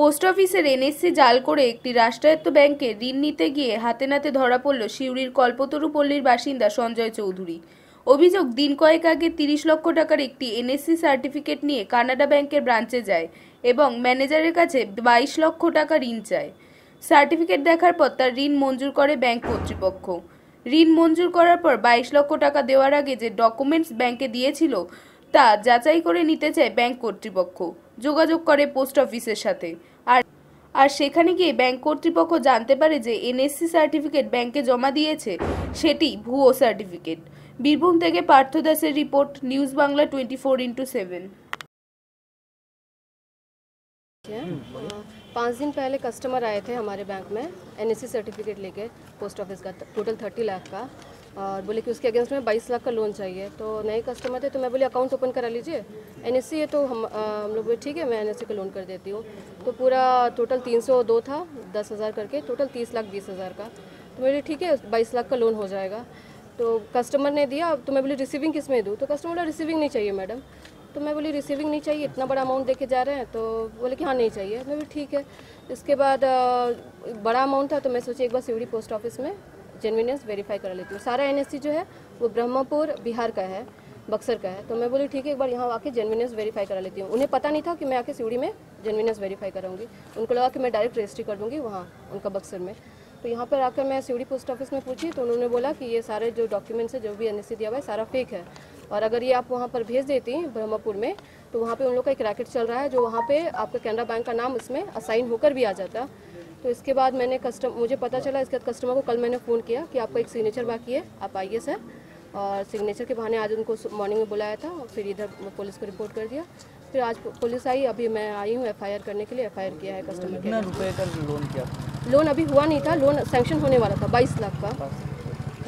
Post অফিসের NSC জাল করে একটি রাষ্ট্রায়ত্ত ব্যাংকে ঋণ নিতে গিয়ে হাতে নাতে ধরা পড়ল সিউড়ির কল্পতরুপল্লীর বাসিন্দা সঞ্জয় চৌধুরী অভিযোগ দিন কয়েক আগে তিরিশ লক্ষ টাকার একটি এনএসসি সার্টিফিকেট নিয়ে কানাডা ব্যাংকের ব্রাঞ্চে যায় এবং ম্যানেজারের কাছে বাইশ লক্ষ টাকা ঋণ চায় সার্টিফিকেট দেখার পর তার ঋণ মঞ্জুর করে ব্যাংক কর্তৃপক্ষ ঋণ মঞ্জুর করার পর বাইশ লক্ষ টাকা দেওয়ার আগে যে ডকুমেন্টস ব্যাংকে দিয়েছিল তা যাচাই করে নিতে চায় ব্যাংক কর্তৃপক্ষ যোগাযোগ করে পোস্ট অফিসের সাথে আর আর সেখানে গিয়ে ব্যাংক কর্তৃপক্ষ জানতে পারে যে এনএসসি সার্টিফিকেট ব্যাংকে জমা দিয়েছে সেটি ভুয়ো সার্টিফিকেট বীরভূম থেকে পার্থ দাসের report news Bangla twenty four into seven पाँच दिन पहले कस्टमर आए थे हमारे बैंक में एनएससी सर्टिफिकेट लेके पोस्ट ऑफिस का टोटल थर्टी लाख का और बोले कि उसके अगेंस्ट में बाईस लाख का लोन चाहिए तो नए कस्टमर थे तो मैं बोली अकाउंट ओपन करा लीजिए एन है तो हम हम लोग बोले ठीक है मैं एन का लोन कर देती हूँ तो पूरा टोटल तीन सौ दो था दस हज़ार करके टोटल तीस लाख बीस हज़ार का तो मेरे ठीक है बाईस लाख का लोन हो जाएगा तो कस्टमर ने दिया तो मैं बोली रिसीविंग किस में दूँ तो कस्टमर बोला रिसीविंग नहीं चाहिए मैडम तो मैं बोली रिसीविंग नहीं चाहिए इतना बड़ा अमाउंट देके जा रहे हैं तो बोले कि हाँ नहीं चाहिए मैं भी ठीक है इसके बाद बड़ा अमाउंट था तो मैं सोची एक बार सिवड़ी पोस्ट ऑफिस में जेनविनेस वेरीफाई करा लेती हूँ सारा एन जो है वो ब्रह्मपुर बिहार का है बक्सर का है तो मैं बोली ठीक है एक बार यहाँ आके जेनविनेस वेरीफाई करा लेती हूँ उन्हें पता नहीं था कि मैं आके सीढ़ी में जेनविनेस वेरीफाई कराऊंगी उनको लगा कि मैं डायरेक्ट रजिस्ट्री कर दूँगी वहाँ उनका बक्सर में तो यहाँ पर आकर मैं सीढ़ी पोस्ट ऑफिस में पूछी तो उन्होंने बोला कि ये सारे जो डॉक्यूमेंट्स है जो भी एन दिया हुआ है सारा फेक है और अगर ये आप वहाँ पर भेज देती ब्रह्मपुर में तो वहाँ पे उन लोग का एक रैकेट चल रहा है जो वहाँ पे आपका कैनरा बैंक का नाम उसमें असाइन होकर भी आ जाता तो इसके बाद मैंने कस्टम मुझे पता चला इसके बाद कस्टमर को कल मैंने फ़ोन किया कि आपका एक सिग्नेचर बाकी है आप आइए सर और सिग्नेचर के बहाने आज उनको मॉर्निंग में बुलाया था और फिर इधर पुलिस को रिपोर्ट कर दिया फिर आज पुलिस आई अभी मैं आई हूँ एफआईआर करने के लिए एफआईआर किया है कस्टमर कितना रुपये का लोन किया लोन अभी हुआ नहीं था लोन सैंक्शन होने वाला था बाईस लाख का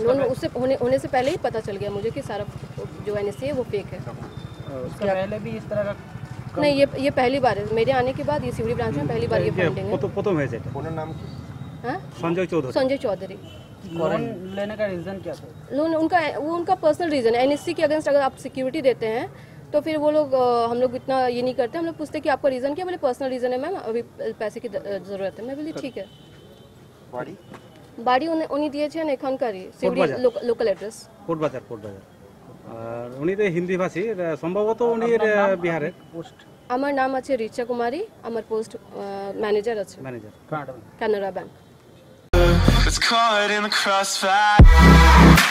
लोन उससे होने होने से पहले ही पता चल गया मुझे कि सारा जो एन e है वो फेक है पहले भी इस तरह का नहीं ये ये पहली बार है मेरे आने के बाद ये सिवड़ी ब्रांच में पहली बार ये फाउंडिंग है प्रथम तो- तो है सेटा नाम हाँ? संजय चौधरी संजय चौधरी लोन लेने का रीजन क्या था लोन उनका वो उनका पर्सनल रीजन है एनएससी के अगेंस्ट अगर आप सिक्योरिटी देते हैं तो फिर वो लोग हम लोग इतना ये नहीं करते हम लोग पूछते कि आपका रीज़न क्या बोले पर्सनल रीज़न है मैम अभी पैसे की ज़रूरत है मैं बोली ठीक है बाड़ी बाड़ी उन्हें उन्हीं दिए छे ने एखन करी सिवड़ी लोकल एड्रेस कोट बाजार कोट बाजार আর উনি তো হিন্দি ভাষী সম্ভবত উনি বিহারের পোস্ট আমার নাম আছে রিচা কুমারী আমার পোস্ট ম্যানেজার আছে manager Canara bank It's caught in the crossfire